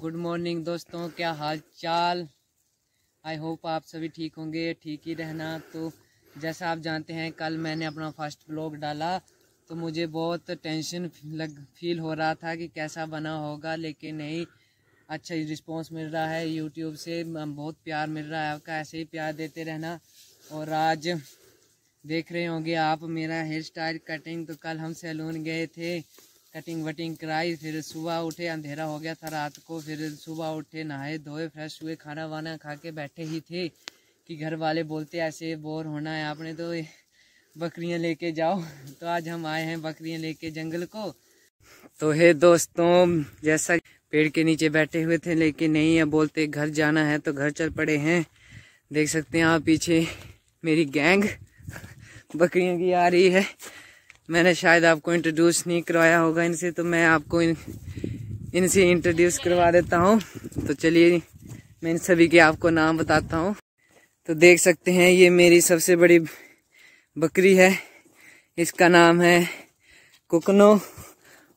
good morning दोस्तों क्या हाल चाल आई होप आप सभी ठीक होंगे ठीक ही रहना तो जैसा आप जानते हैं कल मैंने अपना फर्स्ट ब्लॉग डाला तो मुझे बहुत टेंशन लग फील हो रहा था कि कैसा बना होगा लेकिन नहीं अच्छा रिस्पॉन्स मिल रहा है यूट्यूब से बहुत प्यार मिल रहा है आपका ऐसे ही प्यार देते रहना और आज देख रहे होंगे आप मेरा हेयर स्टाइल कटिंग तो कल हम सैलून गए थे कटिंग वटिंग कराई फिर सुबह उठे अंधेरा हो गया था रात को फिर सुबह उठे नहाए धोए फ्रेश हुए खाना वाना खा के बैठे ही थे कि घर वाले बोलते ऐसे बोर होना है आपने तो बकरियां लेके जाओ तो आज हम आए हैं बकरियां लेके जंगल को तो हे दोस्तों जैसा पेड़ के नीचे बैठे हुए थे लेकिन नहीं है बोलते घर जाना है तो घर चल पड़े हैं देख सकते हैं आप पीछे मेरी गैंग बकरियों की आ रही है मैंने शायद आपको इंट्रोड्यूस नहीं करवाया होगा इनसे तो मैं आपको इन इनसे इंट्रोड्यूस करवा देता हूँ तो चलिए मैं इन सभी के आपको नाम बताता हूँ तो देख सकते हैं ये मेरी सबसे बड़ी बकरी है इसका नाम है कुकनो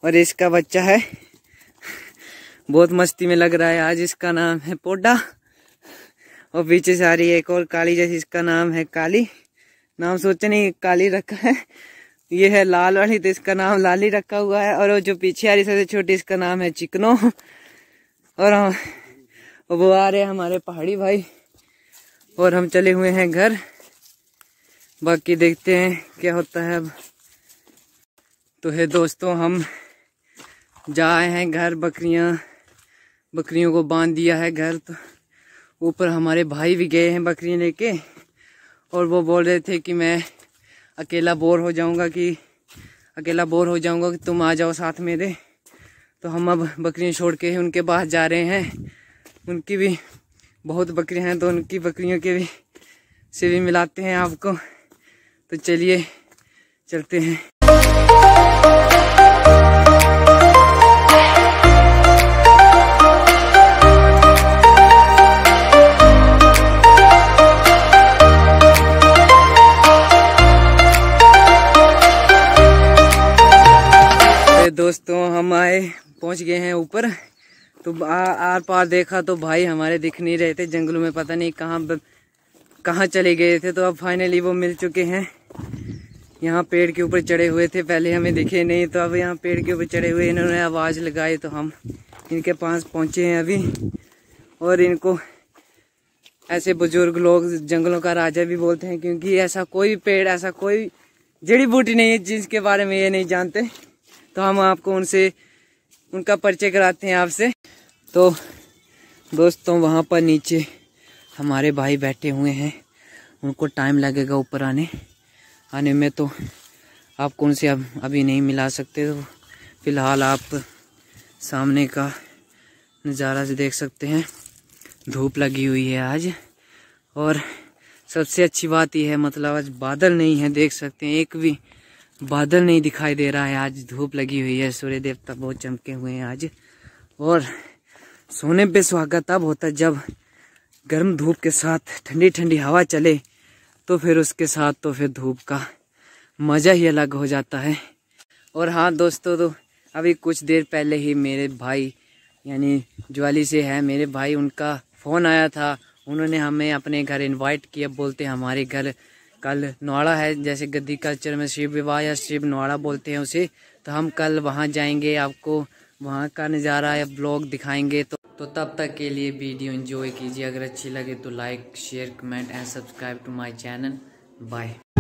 और इसका बच्चा है बहुत मस्ती में लग रहा है आज इसका नाम है पोडा और पीछे से आ रही है एक और काली जैसी इसका नाम है काली नाम सोचा नहीं काली रखा है ये है लाल वाली तो इसका नाम लाली रखा हुआ है और वो जो पीछे आ रही सबसे छोटी इसका नाम है चिकनो और हम वो आ रहे हैं हमारे पहाड़ी भाई और हम चले हुए हैं घर बाकी देखते हैं क्या होता है अब तो है दोस्तों हम जा आए हैं घर बकरियां बकरियों को बांध दिया है घर तो ऊपर हमारे भाई भी गए हैं बकरियां लेके और वो बोल रहे थे कि मैं अकेला बोर हो जाऊंगा कि अकेला बोर हो जाऊंगा कि तुम आ जाओ साथ मेरे तो हम अब बकरियाँ छोड़ के उनके पास जा रहे हैं उनकी भी बहुत बकरियाँ हैं तो उनकी बकरियों के भी से भी मिलाते हैं आपको तो चलिए चलते हैं दोस्तों हम आए पहुंच गए हैं ऊपर तो आ, आर पार देखा तो भाई हमारे दिख नहीं रहे थे जंगलों में पता नहीं कहाँ कहाँ चले गए थे तो अब फाइनली वो मिल चुके हैं यहाँ पेड़ के ऊपर चढ़े हुए थे पहले हमें दिखे नहीं तो अब यहाँ पेड़ के ऊपर चढ़े हुए इन्होंने आवाज़ लगाई तो हम इनके पास पहुँचे हैं अभी और इनको ऐसे बुजुर्ग लोग जंगलों का राजा भी बोलते हैं क्योंकि ऐसा कोई पेड़ ऐसा कोई जड़ी बूटी नहीं है जिसके बारे में ये नहीं जानते तो हम आपको उनसे उनका परिचय कराते हैं आपसे तो दोस्तों वहाँ पर नीचे हमारे भाई बैठे हुए हैं उनको टाइम लगेगा ऊपर आने आने में तो आपको उनसे अब अभी नहीं मिला सकते तो फिलहाल आप सामने का नज़ारा से देख सकते हैं धूप लगी हुई है आज और सबसे अच्छी बात यह है मतलब आज बादल नहीं है देख सकते हैं एक भी बादल नहीं दिखाई दे रहा है आज धूप लगी हुई है सूर्य देवता बहुत चमके हुए हैं आज और सोने पे स्वागत तब होता जब गर्म धूप के साथ ठंडी ठंडी हवा चले तो फिर उसके साथ तो फिर धूप का मज़ा ही अलग हो जाता है और हाँ दोस्तों तो अभी कुछ देर पहले ही मेरे भाई यानी ज्वाली से है मेरे भाई उनका फ़ोन आया था उन्होंने हमें अपने घर इनवाइट किया बोलते हमारे घर कल नोड़ा है जैसे गद्दी कल्चर में शिव विवाह या शिव नोड़ा बोलते हैं उसे तो हम कल वहाँ जाएंगे आपको वहाँ का नज़ारा या ब्लॉग दिखाएंगे तो तो तब तक के लिए वीडियो एंजॉय कीजिए अगर अच्छी लगे तो like share comment and subscribe to my channel bye